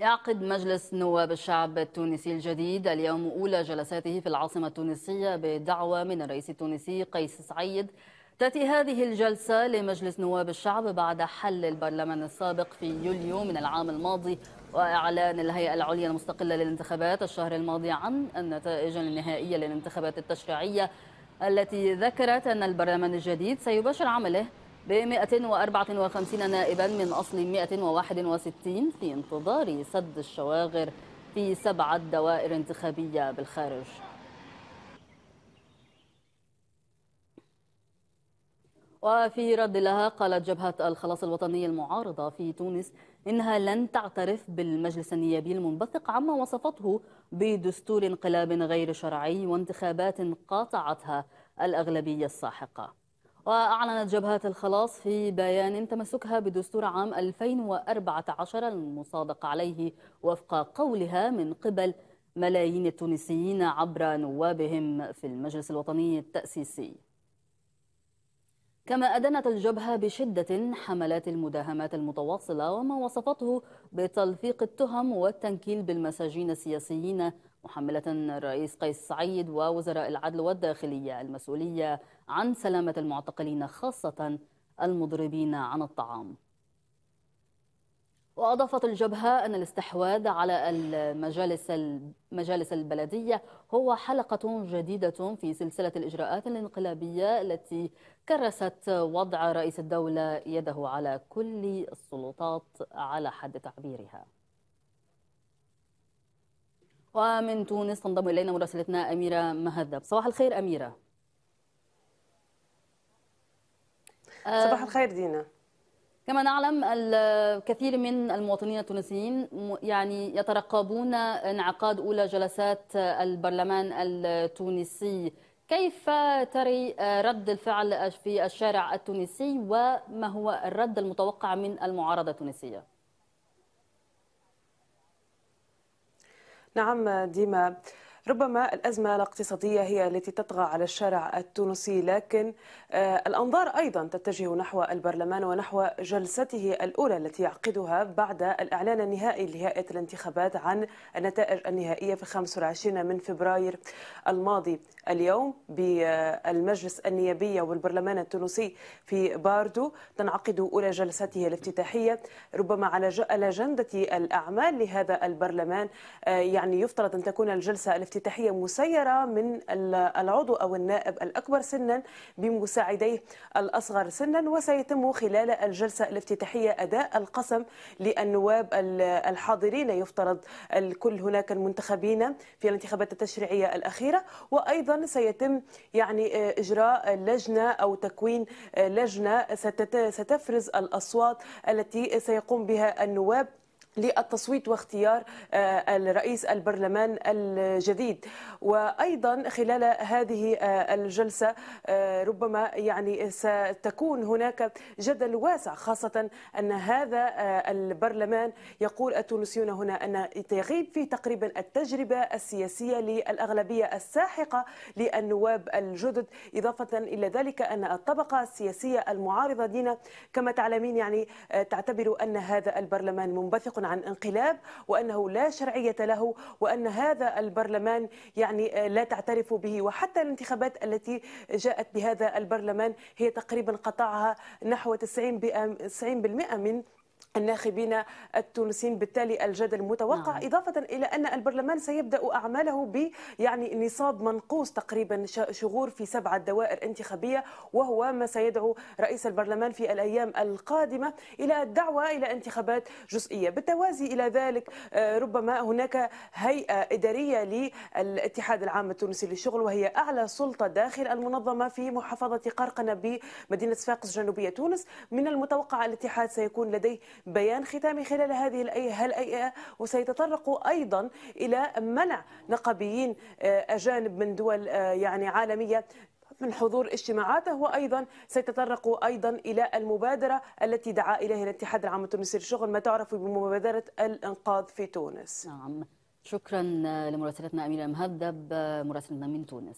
يعقد مجلس نواب الشعب التونسي الجديد اليوم أولى جلساته في العاصمة التونسية بدعوة من الرئيس التونسي قيس سعيد تأتي هذه الجلسة لمجلس نواب الشعب بعد حل البرلمان السابق في يوليو من العام الماضي وإعلان الهيئة العليا المستقلة للانتخابات الشهر الماضي عن النتائج النهائية للانتخابات التشريعية التي ذكرت أن البرلمان الجديد سيباشر عمله ب 154 نائبا من أصل 161 في انتظار سد الشواغر في سبعة دوائر انتخابية بالخارج وفي رد لها قالت جبهة الخلاص الوطني المعارضة في تونس إنها لن تعترف بالمجلس النيابي المنبثق عما وصفته بدستور انقلاب غير شرعي وانتخابات قاطعتها الأغلبية الساحقة وأعلنت جبهة الخلاص في بيان تمسكها بدستور عام 2014 المصادق عليه وفق قولها من قبل ملايين التونسيين عبر نوابهم في المجلس الوطني التأسيسي كما أدنت الجبهة بشدة حملات المداهمات المتواصلة وما وصفته بتلفيق التهم والتنكيل بالمساجين السياسيين محملة الرئيس قيس سعيد ووزراء العدل والداخلية المسؤولية عن سلامة المعتقلين خاصة المضربين عن الطعام وأضافت الجبهة أن الاستحواذ على المجالس المجالس البلدية هو حلقة جديدة في سلسلة الإجراءات الانقلابية التي كرست وضع رئيس الدولة يده على كل السلطات على حد تعبيرها ومن تونس تنضم إلينا مراسلتنا أميرة مهذب صباح الخير أميرة صباح آه، الخير دينا كما نعلم الكثير من المواطنين التونسيين يعني يترقبون انعقاد أولى جلسات البرلمان التونسي كيف تري رد الفعل في الشارع التونسي وما هو الرد المتوقع من المعارضة التونسية؟ نعم ديما ربما الأزمة الاقتصادية هي التي تطغى على الشارع التونسي لكن آه، الأنظار أيضا تتجه نحو البرلمان ونحو جلسته الأولى التي يعقدها بعد الإعلان النهائي لهيئة الانتخابات عن النتائج النهائية في 25 من فبراير الماضي اليوم بالمجلس النيابي والبرلمان التونسي في باردو تنعقد أولى جلسته الافتتاحية ربما على جندة الأعمال لهذا البرلمان آه، يعني يفترض أن تكون الجلسة افتتاحية مسيرة من العضو أو النائب الأكبر سنا بمساعديه الأصغر سنا وسيتم خلال الجلسة الافتتاحية أداء القسم للنواب الحاضرين يفترض الكل هناك المنتخبين في الانتخابات التشريعية الأخيرة وأيضا سيتم يعني آه، إجراء لجنة أو تكوين آه، لجنة ستفرز الأصوات التي سيقوم بها النواب للتصويت واختيار آه، الرئيس البرلمان الجديد وايضا خلال هذه آه، الجلسه آه، ربما يعني ستكون هناك جدل واسع خاصه ان هذا البرلمان يقول التونسيون هنا ان يغيب فيه تقريبا التجربه السياسيه للاغلبيه الساحقه للنواب الجدد اضافه الى ذلك ان الطبقه السياسيه المعارضه دينا كما تعلمين يعني تعتبر ان هذا البرلمان منبثق عن انقلاب وأنه لا شرعية له وأن هذا البرلمان يعني آه، لا تعترف به وحتى الانتخابات التي جاءت بهذا البرلمان هي تقريبا قطعها نحو 90% من الناخبين التونسيين بالتالي الجدل متوقع نعم. إضافة إلى أن البرلمان سيبدأ أعماله ب يعني نصاب منقوص تقريبا شغور في سبعة دوائر انتخابية وهو ما سيدعو رئيس البرلمان في الأيام القادمة إلى الدعوة إلى انتخابات جزئية بالتوازي إلى ذلك آه، ربما هناك هيئة إدارية للاتحاد العام التونسي للشغل وهي أعلى سلطة داخل المنظمة في محافظة قرقنة بمدينة صفاقس جنوبية تونس من المتوقع الاتحاد سيكون لديه بيان ختامي خلال هذه الهيئة وسيتطرق أيضا إلى منع نقابيين آه، أجانب من دول آه، يعني عالمية من حضور اجتماعاته وايضا سيتطرق ايضا الى المبادره التي دعا اليها الاتحاد العام التونسي للشغل ما تعرف بمبادره الانقاذ في تونس. نعم شكرا آه، لمراسلتنا اميره مهذب مراسلتنا من تونس.